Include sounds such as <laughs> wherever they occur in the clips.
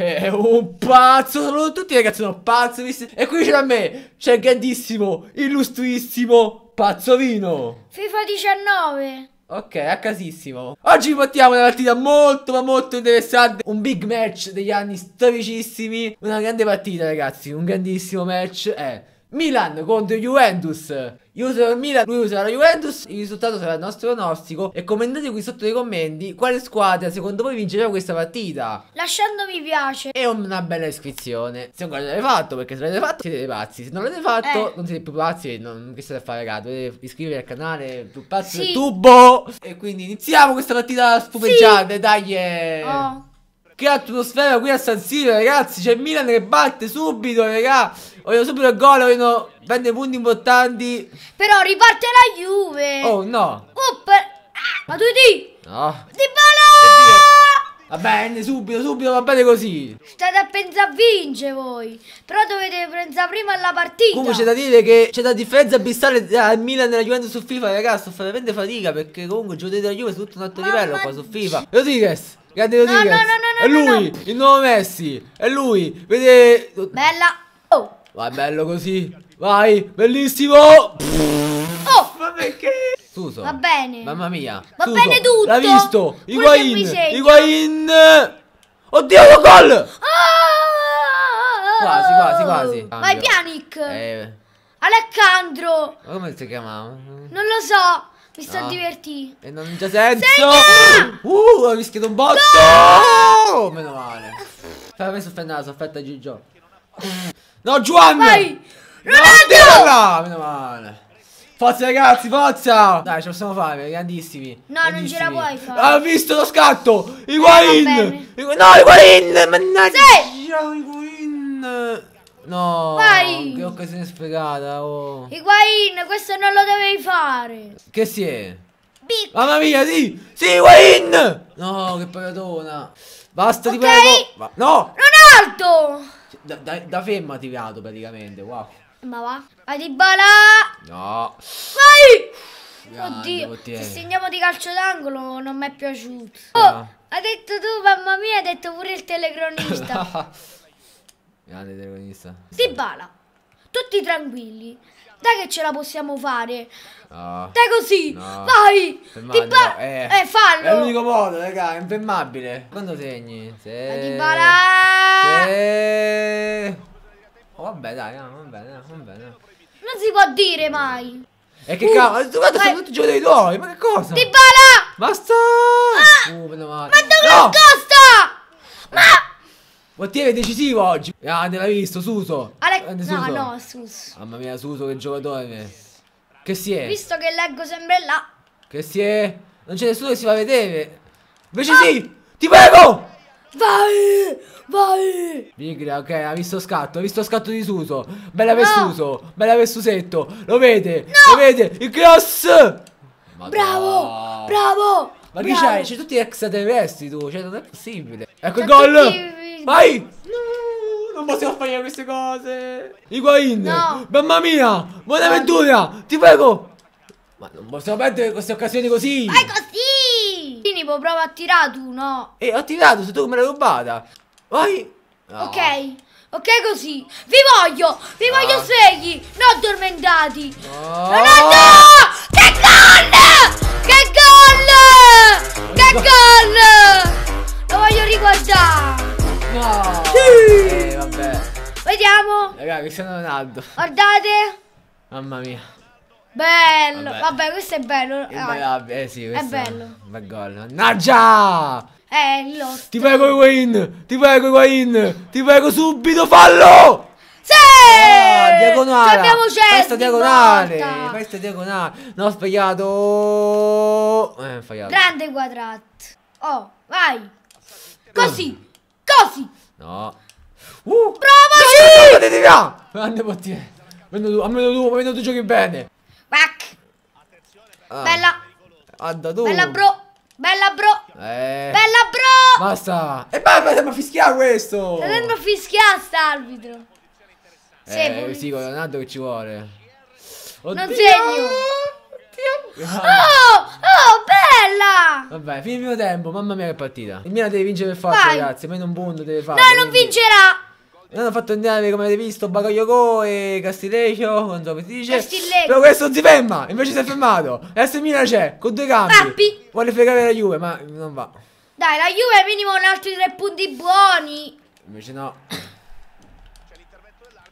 Eh, è un pazzo, sono tutti ragazzi, sono pazzo, visti? E qui c'è da me, c'è grandissimo, illustrissimo Pazzovino FIFA 19 Ok, a casissimo Oggi portiamo una partita molto ma molto interessante Un big match degli anni storicissimi Una grande partita ragazzi, un grandissimo match Eh Milan contro Juventus Io userò il Milan, lui userà Juventus Il risultato sarà il nostro pronostico E commentate qui sotto nei commenti Quale squadra secondo voi vincerà questa partita Lasciando mi piace E una bella iscrizione Se ancora non l'avete fatto Perché se l'avete fatto siete pazzi Se non l'avete fatto eh. non siete più pazzi non, Che state a fare ragazzi, Dovete iscrivervi al canale Più pazzi sì. del tubo E quindi iniziamo questa partita spumeggiante sì. Dai yeah. oh. Che atmosfera qui a San Siro, ragazzi. C'è Milan che batte subito, raga. Vogliono subito il gol, vogliono prendere punti importanti. Però riparte la Juve. Oh, no. Oh, per... Ah, ma tu di... No. Di Bala! Va bene, subito, subito, va bene così. State a pensare a vincere voi. Però dovete pensare prima alla partita. Comunque c'è da dire che c'è da differenza abissale al Milan e Juventus su FIFA, ragazzi. Sto veramente fatica perché comunque giocate la Juventus su tutto un altro Mamma livello qua su FIFA. Rodriguez. Grande Rodriguez. No, no, no, no, È lui, no, no. il nuovo Messi. È lui. Vede... Bella. Oh. Vai, bello così. Vai, bellissimo. Oh. Ma perché? Stuso. Va bene. Mamma mia. Va Stuso. bene tutto. L'ha visto. Higuain. Higuain. Oddio, lo gol. Oh! Quasi, quasi, quasi. Vai, Pianic. Eh. Alessandro. Ma come si chiamava? Non lo so. Mi no. sto ah. divertendo. E non c'è senso. Segna! Uh, ho mischiato un botto. No! meno male. Fai cioè, me la soffetta Gigio. No, Juan. Vai. Ronaldo. No, meno male. Forza ragazzi, forza! Dai, ce la possiamo fare, grandissimi. No, grandissimi. non ce la puoi fare. Ha visto lo scatto! I Iguain! Eh, no, i Iguain! Mannaggia! Sì. Iguain! No, Vai. che occasione spiegata. Oh. Iguain, questo non lo dovevi fare. Che si è? Bic. Mamma mia, sì! Sì, Iguain! No, che pagatona. Basta, okay. ti prego. No! Non alto! Da, da, da ferma ti praticamente, wow. Ma va. Vai di bala! No. Vai! Grande, Oddio, se segniamo di calcio d'angolo non mi è piaciuto. Oh, no. ha detto tu, mamma mia, ha detto pure il telecronista. <laughs> Grande telecronista. Di bala. Tutti tranquilli. Dai che ce la possiamo fare. No. Dai così. No. Vai. Fermate, ba- eh, eh, fallo. È l'unico modo, raga, è infermabile. Quando segni? Se... Di bala! Se... Oh, vabbè, dai, no, va bene, va bene. Non si può dire mai. E che uh, cavolo? Guarda, sono tutti giocatori tuoi, ma che cosa? Ti bala! Basta! Ah! Uh, meno male. Ma Douglas no! Costa! Ma... Guattieri è decisivo oggi. Ah, te l'hai visto, Suso. Ale... no, Suso. no, Suso. Mamma mia, Suso, che giocatore. Che si è? Visto che leggo sempre là. Che si è? Non c'è nessuno che si fa vedere. Invece oh. sì! Ti prego! Vai! Vai! Miglia, ok, ha visto scatto, ha visto scatto di Suso. Bella no. bella Vestusetto. Lo vede, no. lo vede, il cross! Madonna. Bravo, bravo! Ma chi c'hai? C'è tutti gli extraterrestri tu, cioè non è possibile. Ecco il gol! Vai! No, non possiamo fare queste cose! Higuain! No. Mamma mia! Buona avventura! Ti prego! Ma non possiamo perdere queste occasioni così! Vai così! tipo, prova a tirare tu, no? E eh, ho tirato, sei tu che me l'hai rubata. Vai. No. Ok. Ok così. Vi voglio. Vi no. voglio svegli. Non addormentati. No. Ronaldo! Che gol! Che gol! Che gol! Lo voglio riguardare. No. Sì. Eh, vabbè. Vediamo. Ragazzi, sono Ronaldo. Guardate. Mamma mia. Bello. Vabbè. Vabbè, questo è bello. Ah, eh, eh sì, questo è bello. È un gol. Mannaggia! Eh, lo Ti prego, Higuain! Ti prego, Higuain! Ti prego subito, fallo! Sì! Oh, Ci abbiamo certo! Questa diagonale! Volta. Questa diagonale! No, ho sbagliato! Eh, sbagliato. Grande quadrat! Oh, vai! Mm. Così! Così! No! Uh! Provaci! Grande bottiglia! Almeno tu, almeno tu, almeno tu giochi bene! Ah. Bella. Adda tu. Bella bro. Bella bro. Eh. Bella bro. Basta. E basta, sembra fischiare questo. Sembra fischiare st'arbitro. Eh, sì, con Leonardo che ci vuole. Oddio. Non segno. Oddio. Oh, oh, bella. Vabbè, fine il mio tempo. Mamma mia che partita. Il Milan deve vincere per forza, ragazzi Ma in un punto deve fare. No, non vincerà. Non ho fatto niente come avete visto Bagogliogo e Castileccio Non so come si dice Castileccio. Però questo non si ferma Invece si è fermato E S Milan c'è Con due campi Pappi. Vuole fregare la Juve ma non va Dai la Juve minimo un altri tre punti buoni Invece no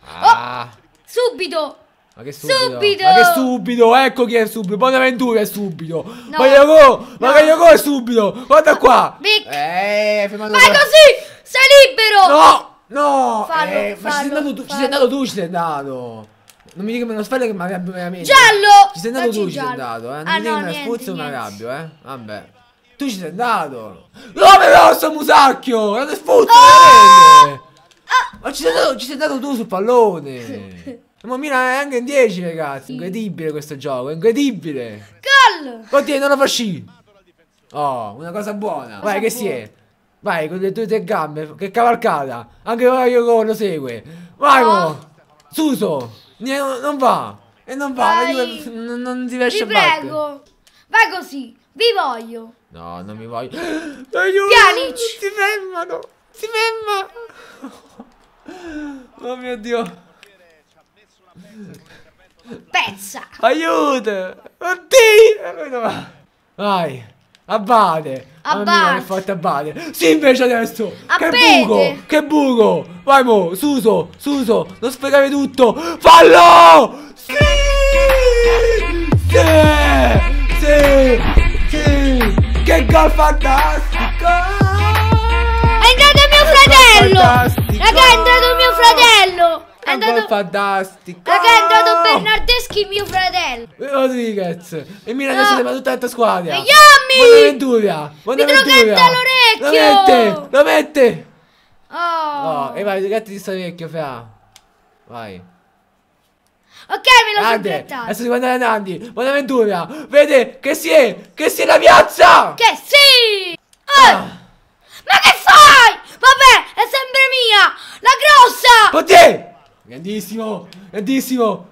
oh, ah. oh, Subito ma che stupido. Subito. Ma che stupido. Ecco chi è stupido. Bonaventura è stupido. No. Ma No. Magliago è subito! Guarda qua. Vic. Eh, Vai così. Sei libero. No. No! Fallo, eh, fallo, ma ci sei andato tu, ci sei andato tu, ci sei andato. Non mi dica che non sfaglia che mi arrabbio veramente. Giallo! Ci sei andato tu, ci sei andato, eh. Non ah, mi dica no, che mi e eh. Vabbè. Tu ci sei andato. No, però sto musacchio! Non È sfuzzo, oh! Ah! veramente! Ah! Ma ci sei, andato, ci sei andato tu sul pallone! <laughs> Ma Mina è anche in 10 ragazzi Incredibile questo gioco incredibile Gol Oddio non lo facci Oh una cosa buona Vai che si è Vai, con le tue tre gambe, che cavalcata. Anche io Mario lo segue. Vai, no. mo. Suso, non va. E non va, Juve, non, si riesce a battere. Vi prego, vai così, vi voglio. No, non mi voglio. <gasps> Aiuto! Juve, Pianic. si fermano, si ferma. <laughs> Oh mio Dio. Pezza. Aiuto. Oddio. Vai. Abbate. Abbate. Che abbate. Sì, invece adesso. Appete. Che buco. Che buco. Vai mo. Suso. Suso. Non spiegare tutto. Fallo. Sì. Sì. Sì. Sì. Che gol fantastico. È entrato mio fratello. Ragazzi, è entrato mio fratello! È andato... fantastico! Raga, è andato oh! Bernardeschi, mio fratello! Rodriguez! Eh, oh, e mi ragazzi, no. tutta la squadra! Yami! Buonaventura! Buonaventura! Mi all'orecchio! Lo mette! Lo mette! Oh! oh e vai, gatti di sto vecchio, fra! Vai! Ok, me lo Grande. sono grattato. Adesso si può andare Nandi. Buonaventura. Vede che si è. Che si è la piazza. Che si. Oh. Ah. Ma che fai? Vabbè, è sempre mia. La grossa. Oddio. Grandissimo! Grandissimo!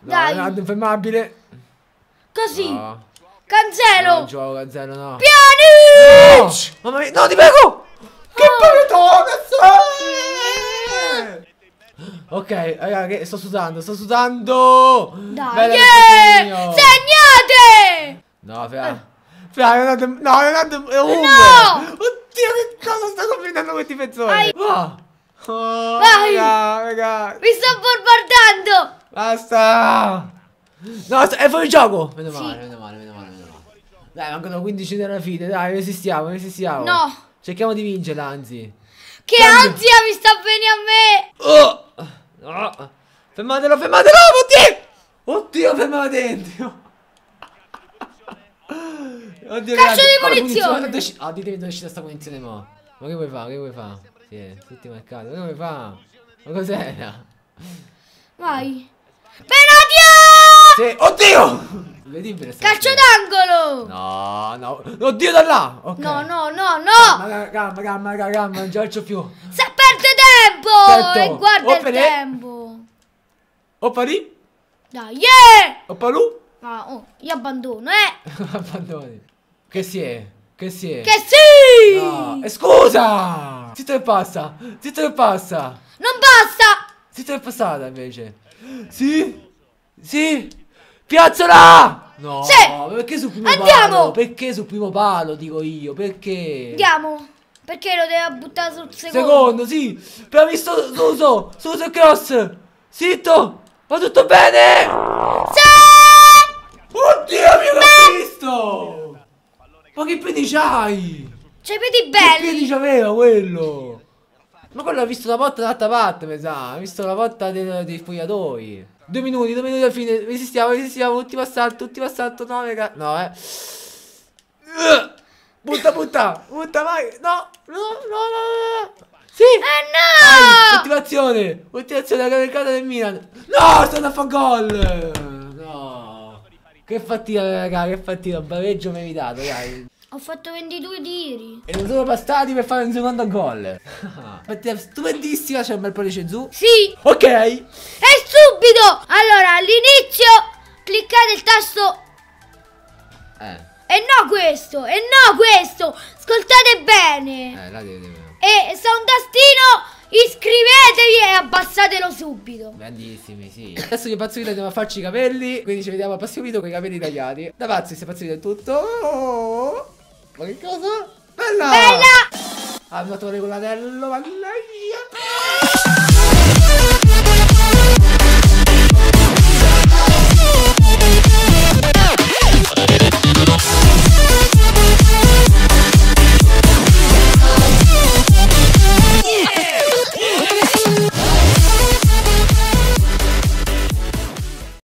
Dai! No, è infermabile! Così! No. Cancelo! No, gioco, cancelo, no! Pianic! No! Mamma mia, no, ti prego! Che ah. paratone sei! Ok, raga, sto sudando, sto sudando! Dai! Bella, yeah! Segnate! No, fra... Eh. Fra, Leonardo... No, Leonardo... No! Oddio, che cosa sta combinando quel difensore? Ah! Oh, Vai! Raga, raga. Mi sto bombardando! Basta! No, è fuori gioco! Meno male, sì. meno male, meno male, meno male. Dai, mancano 15 della fine, dai, resistiamo, resistiamo. No! Cerchiamo di vincere, anzi. Che Cambio. ansia mi sta bene a me! Oh! No! Fermatelo, fermatelo, oddio! Oddio, fermava dentro! <laughs> Oddio, Caccia di munizione! Ah, ditemi dove c'è sta munizione, mo. Ma che vuoi fare, che vuoi fare? Sì, tutti marcati. Come fa? Ma cos'era? Vai. Penatio! Sì. Oddio! Vedi Calcio d'angolo! No, no. Oddio da là! Okay. No, no, no, no! Calma, calma, calma, calma, non ci più. Se perde tempo! Certo. E guarda Opere. il tempo. Opari? Dai, yeah! Opalu? Ah, oh, io abbandono, eh! <laughs> abbandono. Che si è? Che si è? Che si! No. E eh, scusa! Zitto e passa! Zitto e passa! Non basta! Zitto e passata invece! Sì! Sì! Piazzola! No! Sì. Perché sul primo Andiamo! palo? Perché sul primo palo, dico io? Perché? Andiamo! Perché lo deve buttare sul secondo? Secondo, sì! Però visto Suso! Suso e Cross! Zitto! Va tutto bene! Sì! Oddio, mio, l'ho visto! Ma che piedi c'hai? C'hai piedi belli! Che piedi c'aveva quello? Ma quello ha visto la porta dall'altra parte, mi sa. Ha visto la porta dei, dei spogliatoi. Due minuti, due minuti alla fine. Resistiamo, resistiamo. Ultimo assalto, ultimo assalto. No, raga. No, eh. Butta, butta. Butta, vai. No, no, no, no. no. Sì! Eh no! Vai, attivazione! Attivazione, la cavalcata del Milan. No, sono a fare gol! Che fattiva, raga, che fattiva, pareggio meritato, dai. Ho fatto 22 tiri. E ne sono bastati per fare un secondo gol. Fatica stupendissima, c'è un bel pollice su. Sì. Ok. E subito. Allora, all'inizio cliccate il tasto... Eh. E no questo, e no questo. Ascoltate bene. Eh, la devi... E sta un tastino Iscrivetevi e abbassatelo subito Grandissimi, sì <laughs> Adesso io pazzo video andiamo a farci i capelli Quindi ci vediamo al prossimo video con i capelli tagliati Da pazzi, se pazzo video è tutto oh, Ma che cosa? Bella! Bella! Ha fatto con l'anello, mannaggia